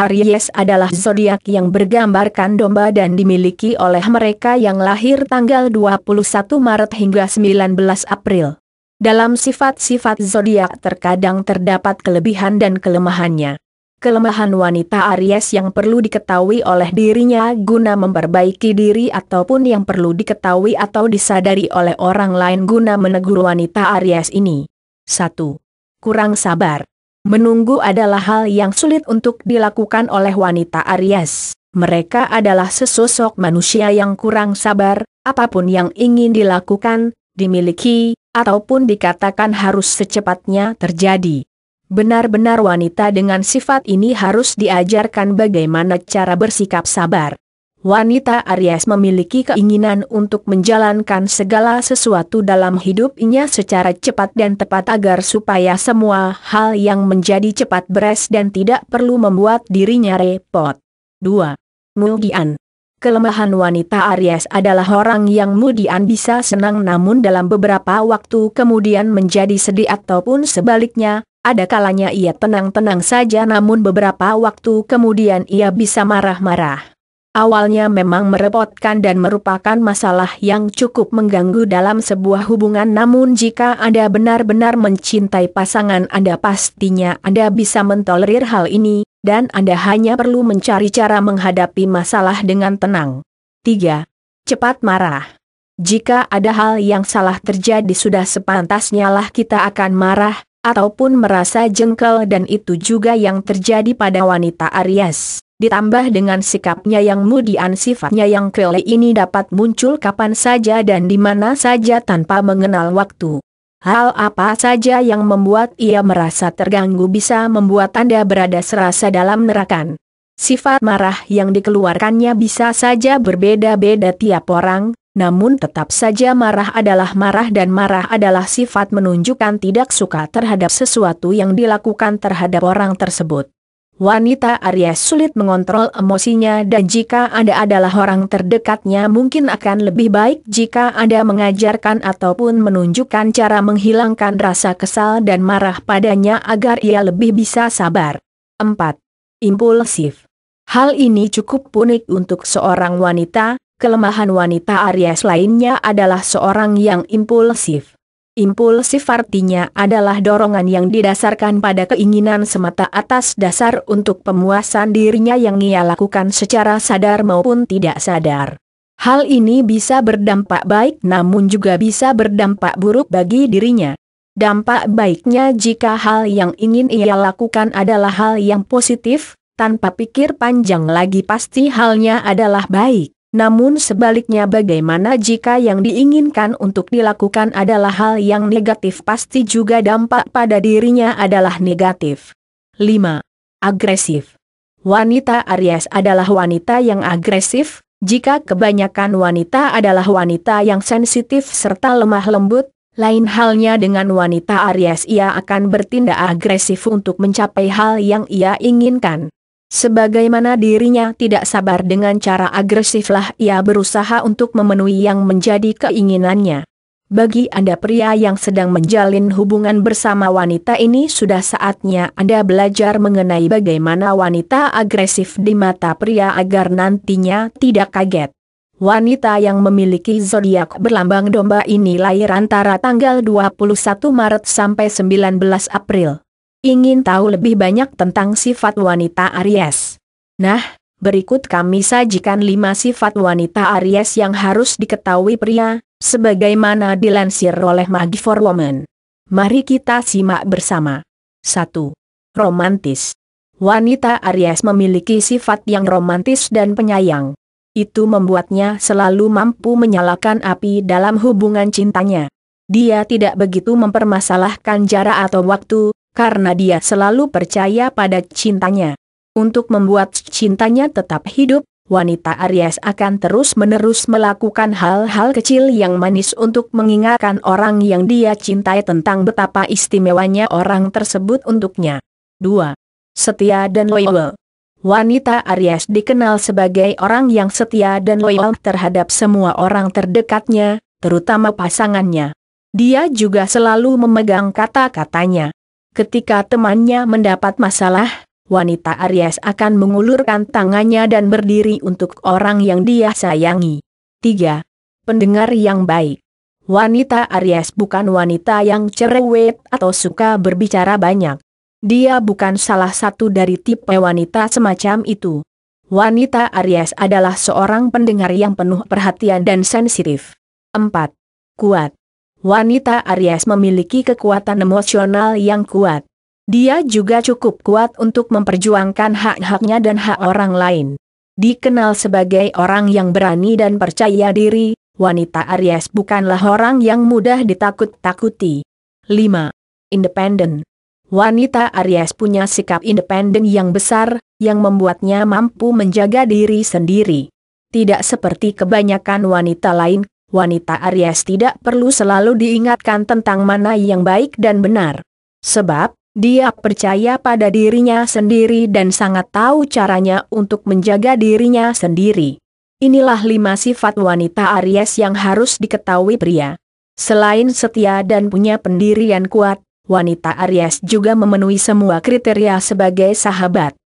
Aries adalah zodiak yang bergambarkan domba dan dimiliki oleh mereka yang lahir tanggal 21 Maret hingga 19 April. Dalam sifat-sifat zodiak terkadang terdapat kelebihan dan kelemahannya. Kelemahan wanita Aries yang perlu diketahui oleh dirinya guna memperbaiki diri ataupun yang perlu diketahui atau disadari oleh orang lain guna menegur wanita Aries ini. 1. Kurang sabar Menunggu adalah hal yang sulit untuk dilakukan oleh wanita Aries. Mereka adalah sesosok manusia yang kurang sabar, apapun yang ingin dilakukan, dimiliki, ataupun dikatakan harus secepatnya terjadi. Benar-benar wanita dengan sifat ini harus diajarkan bagaimana cara bersikap sabar. Wanita Aries memiliki keinginan untuk menjalankan segala sesuatu dalam hidupnya secara cepat dan tepat agar supaya semua hal yang menjadi cepat beres dan tidak perlu membuat dirinya repot. 2. Mudian Kelemahan wanita Aries adalah orang yang mudian bisa senang namun dalam beberapa waktu kemudian menjadi sedih ataupun sebaliknya, ada kalanya ia tenang-tenang saja namun beberapa waktu kemudian ia bisa marah-marah. Awalnya memang merepotkan dan merupakan masalah yang cukup mengganggu dalam sebuah hubungan namun jika Anda benar-benar mencintai pasangan Anda pastinya Anda bisa mentolerir hal ini, dan Anda hanya perlu mencari cara menghadapi masalah dengan tenang. 3. Cepat marah. Jika ada hal yang salah terjadi sudah sepantasnya lah kita akan marah, ataupun merasa jengkel dan itu juga yang terjadi pada wanita Aries ditambah dengan sikapnya yang mudian sifatnya yang kele ini dapat muncul kapan saja dan di mana saja tanpa mengenal waktu. Hal apa saja yang membuat ia merasa terganggu bisa membuat Anda berada serasa dalam neraka. Sifat marah yang dikeluarkannya bisa saja berbeda-beda tiap orang, namun tetap saja marah adalah marah dan marah adalah sifat menunjukkan tidak suka terhadap sesuatu yang dilakukan terhadap orang tersebut wanita Aries sulit mengontrol emosinya dan jika Anda adalah orang terdekatnya mungkin akan lebih baik jika Anda mengajarkan ataupun menunjukkan cara menghilangkan rasa kesal dan marah padanya agar ia lebih bisa sabar. 4. Impulsif Hal ini cukup unik untuk seorang wanita, kelemahan wanita Aries lainnya adalah seorang yang impulsif. Impulsif artinya adalah dorongan yang didasarkan pada keinginan semata atas dasar untuk pemuasan dirinya yang ia lakukan secara sadar maupun tidak sadar. Hal ini bisa berdampak baik namun juga bisa berdampak buruk bagi dirinya. Dampak baiknya jika hal yang ingin ia lakukan adalah hal yang positif, tanpa pikir panjang lagi pasti halnya adalah baik. Namun sebaliknya bagaimana jika yang diinginkan untuk dilakukan adalah hal yang negatif pasti juga dampak pada dirinya adalah negatif. 5. Agresif Wanita Aries adalah wanita yang agresif, jika kebanyakan wanita adalah wanita yang sensitif serta lemah lembut, lain halnya dengan wanita Aries ia akan bertindak agresif untuk mencapai hal yang ia inginkan. Sebagaimana dirinya tidak sabar dengan cara agresiflah ia berusaha untuk memenuhi yang menjadi keinginannya. Bagi Anda pria yang sedang menjalin hubungan bersama wanita ini sudah saatnya Anda belajar mengenai bagaimana wanita agresif di mata pria agar nantinya tidak kaget. Wanita yang memiliki zodiak berlambang domba ini lahir antara tanggal 21 Maret sampai 19 April. Ingin tahu lebih banyak tentang sifat wanita Aries? Nah, berikut kami sajikan 5 sifat wanita Aries yang harus diketahui pria, sebagaimana dilansir oleh Magi for Women. Mari kita simak bersama. 1. Romantis. Wanita Aries memiliki sifat yang romantis dan penyayang. Itu membuatnya selalu mampu menyalakan api dalam hubungan cintanya. Dia tidak begitu mempermasalahkan jarak atau waktu, karena dia selalu percaya pada cintanya. Untuk membuat cintanya tetap hidup, wanita Aries akan terus-menerus melakukan hal-hal kecil yang manis untuk mengingatkan orang yang dia cintai tentang betapa istimewanya orang tersebut untuknya. 2. Setia dan loyal. Wanita Aries dikenal sebagai orang yang setia dan loyal terhadap semua orang terdekatnya, terutama pasangannya. Dia juga selalu memegang kata-katanya. Ketika temannya mendapat masalah, wanita Aries akan mengulurkan tangannya dan berdiri untuk orang yang dia sayangi. 3. Pendengar yang baik Wanita Aries bukan wanita yang cerewet atau suka berbicara banyak. Dia bukan salah satu dari tipe wanita semacam itu. Wanita Aries adalah seorang pendengar yang penuh perhatian dan sensitif. 4. Kuat wanita Aries memiliki kekuatan emosional yang kuat. Dia juga cukup kuat untuk memperjuangkan hak-haknya dan hak orang lain. Dikenal sebagai orang yang berani dan percaya diri, wanita Aries bukanlah orang yang mudah ditakut-takuti. 5. Independen Wanita Aries punya sikap independen yang besar, yang membuatnya mampu menjaga diri sendiri. Tidak seperti kebanyakan wanita lain, wanita Aries tidak perlu selalu diingatkan tentang mana yang baik dan benar. Sebab, dia percaya pada dirinya sendiri dan sangat tahu caranya untuk menjaga dirinya sendiri. Inilah lima sifat wanita Aries yang harus diketahui pria. Selain setia dan punya pendirian kuat, wanita Aries juga memenuhi semua kriteria sebagai sahabat.